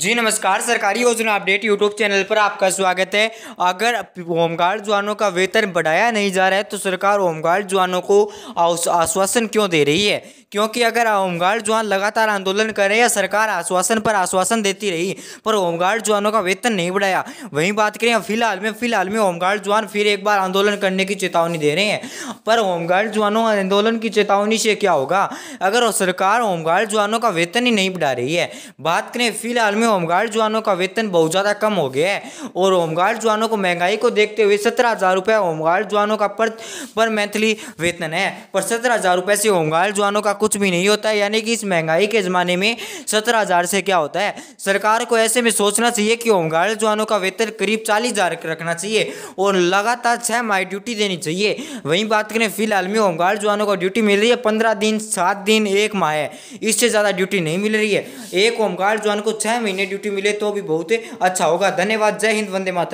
जी नमस्कार सरकारी योजना अपडेट यूट्यूब चैनल पर आपका स्वागत है अगर होमगार्ड जवानों का वेतन बढ़ाया नहीं जा रहा है तो सरकार होमगार्ड जवानों को आश्वासन क्यों दे रही है क्योंकि अगर होमगार्ड जवान लगातार आंदोलन करें या सरकार आश्वासन पर आश्वासन देती रही पर होमगार्ड जवानों का वेतन नहीं बढ़ाया वहीं बात करें फिलहाल में फिलहाल में होमगार्ड जवान फिर एक बार आंदोलन करने की चेतावनी दे रहे हैं पर होमगार्ड जवानों आंदोलन की चेतावनी से क्या होगा अगर सरकार होमगार्ड जवानों का वेतन ही नहीं बढ़ा रही है बात करें फिलहाल में होमगार्ड जवानों का वेतन बहुत ज़्यादा कम हो गया है और होमगार्ड जवानों को महंगाई को देखते हुए सत्रह हज़ार रुपये होमगार्ड जवानों का पर पर मंथली वेतन है पर सत्रह हज़ार रुपये से होमगार्ड जवानों का कुछ भी नहीं होता है यानी कि इस महंगाई के ज़माने में सत्रह हज़ार से क्या होता है सरकार को ऐसे में सोचना चाहिए कि होमगार्ड जवानों का वेतन करीब चालीस हज़ार रखना चाहिए और लगातार छः माह ड्यूटी देनी चाहिए वहीं बात करें फिलहाल में होमगार्ड जवानों को ड्यूटी मिल रही है पंद्रह दिन सात दिन एक माह है इससे ज़्यादा ड्यूटी नहीं मिल रही है एक होमगार्ड जवान को छः महीने महीने ड्यूटी मिले तो भी बहुत अच्छा होगा धन्यवाद जय हिंद वंदे मातर